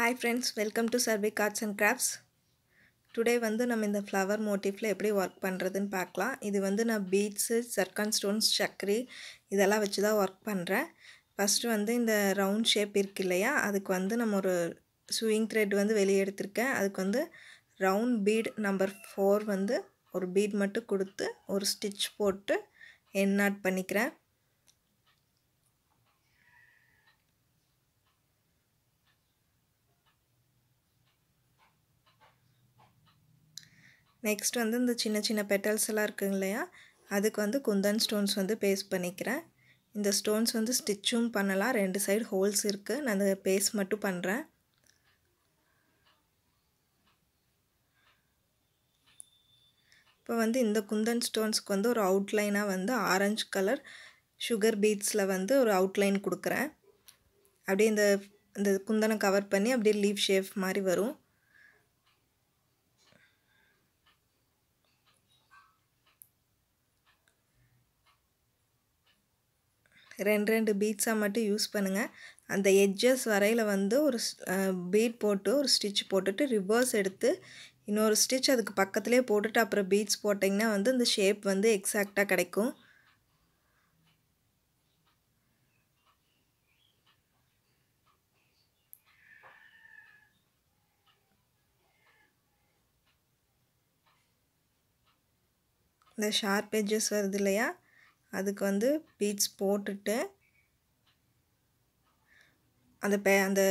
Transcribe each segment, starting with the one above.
hi friends welcome to Sarvik cards and crafts today வந்து நம்ம இந்த ஃப்ளவர் மோட்டிஃபில் எப்படி ஒர்க் பண்ணுறதுன்னு பார்க்கலாம் இது வந்து நான் பீட்ஸு சர்க்கன் ஸ்டோன்ஸ் சக்கரி இதெல்லாம் வச்சு தான் ஒர்க் பண்ணுறேன் ஃபஸ்ட்டு வந்து இந்த ரவுண்ட் ஷேப் இருக்கு இல்லையா அதுக்கு வந்து நம்ம ஒரு ஸ்விங் த்ரெட் வந்து வெளியே எடுத்திருக்கேன் அதுக்கு வந்து ரவுண்ட் பீட் நம்பர் ஃபோர் வந்து ஒரு பீட் மட்டும் கொடுத்து ஒரு ஸ்டிச் போட்டு என் நாட் பண்ணிக்கிறேன் நெக்ஸ்ட் வந்து இந்த சின்ன சின்ன பெட்டல்ஸ் எல்லாம் இருக்குங்க இல்லையா அதுக்கு வந்து குந்தன் ஸ்டோன்ஸ் வந்து பேஸ்ட் பண்ணிக்கிறேன் இந்த ஸ்டோன்ஸ் வந்து ஸ்டிச்சும் பண்ணலாம் ரெண்டு சைடு ஹோல்ஸ் இருக்குது நான் அந்த பேஸ்ட் மட்டும் பண்ணுறேன் இப்போ வந்து இந்த குந்தன் ஸ்டோன்ஸ்க்கு வந்து ஒரு அவுட்லைனாக வந்து ஆரஞ்சு கலர் சுகர் பீட்ஸில் வந்து ஒரு அவுட்லைன் கொடுக்குறேன் அப்படியே இந்த இந்த குந்தனை கவர் பண்ணி அப்படியே லீவ் ஷேப் மாதிரி வரும் ரெண்டு ரெண்டு பீட்ஸாக மட்டும் யூஸ் பண்ணுங்கள் அந்த எட்ஜஸ் வரையில் வந்து ஒரு பீட் போட்டு ஒரு ஸ்டிச் போட்டுட்டு ரிவர்ஸ் எடுத்து இன்னொரு ஸ்டிச் அதுக்கு பக்கத்துலேயே போட்டுட்டு அப்புறம் பீட்ஸ் போட்டிங்கன்னா வந்து இந்த ஷேப் வந்து எக்ஸாக்டாக கிடைக்கும் இந்த ஷார்ப் எட்ஜஸ் வருது இல்லையா அதுக்கு வந்து பீட்ஸ் போட்டுட்டு அந்த பே அந்த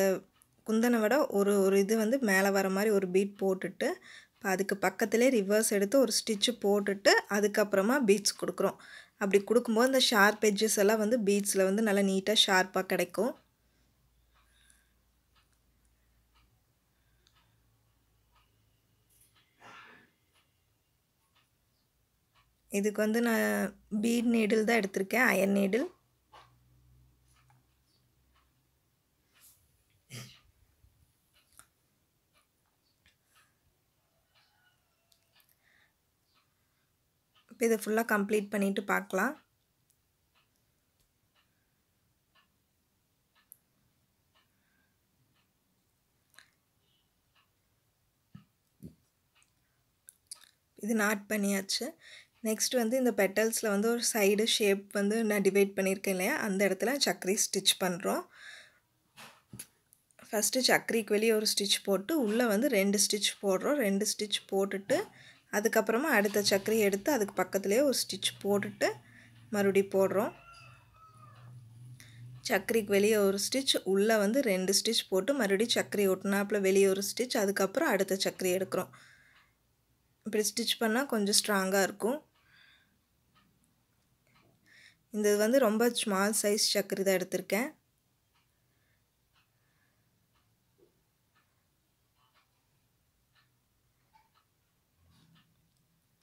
குந்தனை விட ஒரு ஒரு இது வந்து மேலே வர மாதிரி ஒரு பீட் போட்டுட்டு இப்போ அதுக்கு பக்கத்துலேயே ரிவர்ஸ் எடுத்து ஒரு ஸ்டிச்சு போட்டுட்டு அதுக்கப்புறமா பீட்ஸ் கொடுக்குறோம் அப்படி கொடுக்கும்போது அந்த ஷார்ப் எஜ்ஜஸ் எல்லாம் வந்து பீட்ஸில் வந்து நல்லா நீட்டாக ஷார்ப்பாக கிடைக்கும் இதுக்கு வந்து நான் பீட் நீடில் தான் எடுத்திருக்கேன் அயன் நீடில் இப்போ இதை ஃபுல்லாக கம்ப்ளீட் பண்ணிவிட்டு பார்க்கலாம் இது நாட் பண்ணியாச்சு நெக்ஸ்ட் வந்து இந்த பெட்டல்ஸில் வந்து ஒரு சைடு ஷேப் வந்து நான் டிவைட் பண்ணியிருக்கேன் இல்லையா அந்த இடத்துல சக்கரி ஸ்டிச் பண்ணுறோம் ஃபஸ்ட்டு சக்கரிக்கு வெளியே ஒரு ஸ்டிச் போட்டு உள்ளே வந்து ரெண்டு ஸ்டிச் போடுறோம் ரெண்டு ஸ்டிச் போட்டுட்டு அதுக்கப்புறமா அடுத்த சக்கரி எடுத்து அதுக்கு பக்கத்துலேயே ஒரு ஸ்டிச் போட்டுட்டு மறுபடி போடுறோம் சக்கரிக்கு வெளியே ஒரு ஸ்டிச் உள்ளே வந்து ரெண்டு ஸ்டிச் போட்டு மறுபடியும் சக்கரி ஒட்டினாப்பில் வெளியே ஒரு ஸ்டிச் அதுக்கப்புறம் அடுத்த சக்கரி எடுக்கிறோம் இப்படி ஸ்டிச் பண்ணால் கொஞ்சம் ஸ்ட்ராங்காக இருக்கும் இந்த வந்து ரொம்ப ஸ்மால் சைஸ் சக்கரை தான் எடுத்திருக்கேன்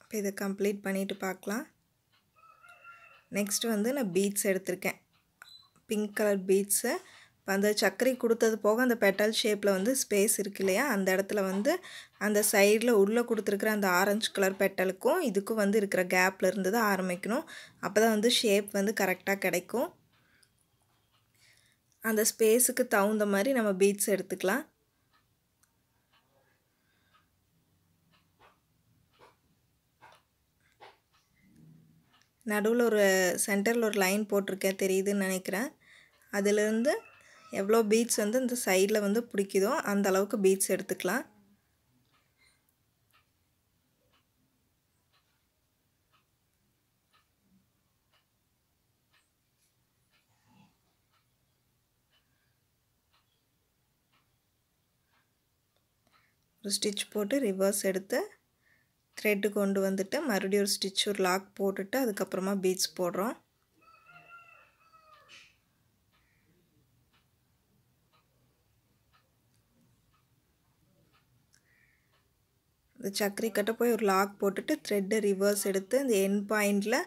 இப்போ இதை கம்ப்ளீட் பண்ணிவிட்டு பார்க்கலாம் நெக்ஸ்ட் வந்து நான் பீட்ஸ் எடுத்திருக்கேன் பிங்க் கலர் பீட்ஸை இப்போ அந்த சர்க்கரை கொடுத்தது போக அந்த பெட்டல் ஷேப்பில் வந்து ஸ்பேஸ் இருக்கு இல்லையா அந்த இடத்துல வந்து அந்த சைடில் உள்ளே கொடுத்துருக்குற அந்த ஆரஞ்சு கலர் பெட்டலுக்கும் இதுக்கும் வந்து இருக்கிற கேப்பில் இருந்து தான் ஆரம்பிக்கணும் அப்போ தான் வந்து ஷேப் வந்து கரெக்டாக கிடைக்கும் அந்த ஸ்பேஸுக்கு தகுந்த மாதிரி நம்ம பீட்ஸ் எடுத்துக்கலாம் நடுவில் ஒரு சென்டரில் ஒரு லைன் போட்டிருக்கேன் தெரியுதுன்னு நினைக்கிறேன் அதிலிருந்து எவ்வளோ பீட்ஸ் வந்து இந்த சைடில் வந்து பிடிக்குதோ அந்த அளவுக்கு பீட்ஸ் எடுத்துக்கலாம் ஒரு ஸ்டிச் போட்டு ரிவர்ஸ் எடுத்து த்ரெட்டு கொண்டு வந்துட்டு மறுபடியும் ஒரு ஸ்டிச் ஒரு லாக் போட்டுட்டு அதுக்கப்புறமா பீட்ஸ் போடுறோம் இந்த சக்கரை கட்ட போய் ஒரு லாக் போட்டுட்டு த்ரெட்டை ரிவர்ஸ் எடுத்து இந்த என் பாயிண்டில்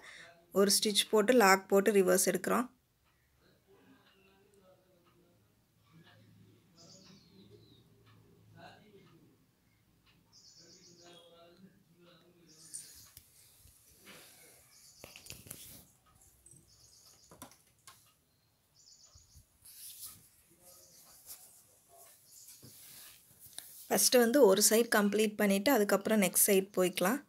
ஒரு ஸ்டிச் போட்டு லாக் போட்டு ரிவர்ஸ் எடுக்கிறோம் ஃபஸ்ட்டு வந்து ஒரு சைட் கம்ப்ளீட் பண்ணிவிட்டு அதுக்கப்புறம் நெக்ஸ்ட் சைட் போய்க்கலாம்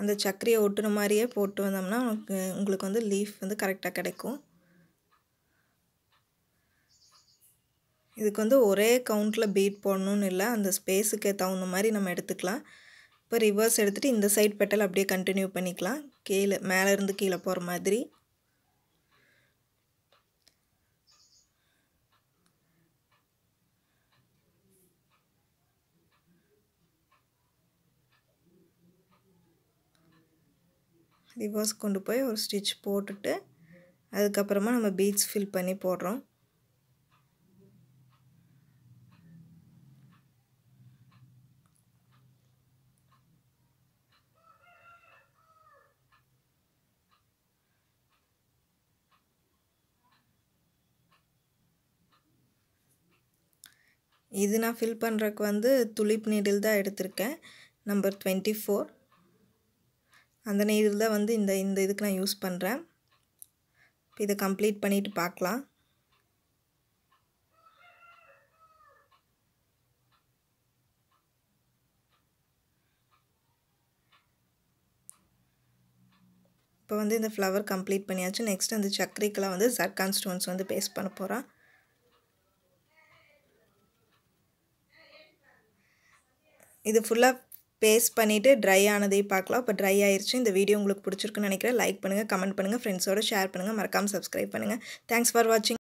அந்த சக்கரியை ஒட்டுற மாதிரியே போட்டு வந்தோம்னா உங்களுக்கு உங்களுக்கு வந்து லீஃப் வந்து கரெக்டாக கிடைக்கும் இதுக்கு வந்து ஒரே கவுண்டில் பீட் போடணும்னு இல்லை அந்த ஸ்பேஸுக்கு தகுந்த மாதிரி நம்ம எடுத்துக்கலாம் இப்போ ரிவர்ஸ் எடுத்துகிட்டு இந்த சைட் பெட்டல் அப்படியே கண்டினியூ பண்ணிக்கலாம் கீழே மேலேருந்து கீழே போகிற மாதிரி ரிவர்ஸ் கொண்டு போய் ஒரு ஸ்டிச் போட்டுட்டு அதுக்கப்புறமா நம்ம பீட்ஸ் ஃபில் பண்ணி போடுறோம் இது நான் ஃபில் பண்ணுறக்கு வந்து துளிப் நீடில் தான் எடுத்திருக்கேன் நம்பர் டுவெண்ட்டி ஃபோர் அந்த நெய்தில் தான் வந்து இந்த இந்த இதுக்கு நான் யூஸ் பண்ணுறேன் இதை கம்ப்ளீட் பண்ணிவிட்டு பார்க்கலாம் இப்போ வந்து இந்த ஃப்ளவர் கம்ப்ளீட் பண்ணியாச்சு நெக்ஸ்ட் அந்த சக்கரிக்கெலாம் வந்து ஜட் ஸ்டோன்ஸ் வந்து பேஸ்ட் பண்ண போகிறோம் இது ஃபுல்லாக பேஸ்ட் பண்ணிவிட்டு ட்ரை ஆனதே பார்க்கலாம் இப்போ ட்ரை ஆயிடுச்சு இந்த வீடியோ உங்களுக்கு பிடிச்சிருக்குன்னு நினைக்கிறேன் லைக் பண்ணுங்கள் கமெண்ட் பண்ணுங்கள் ஃப்ரெண்ட்ஸோட ஷேர் பண்ணுங்கள் மறக்காமல் சப்ஸ்கிரைப் பண்ணுங்கள் தேங்க்ஸ் ஃபார் வாட்சிங்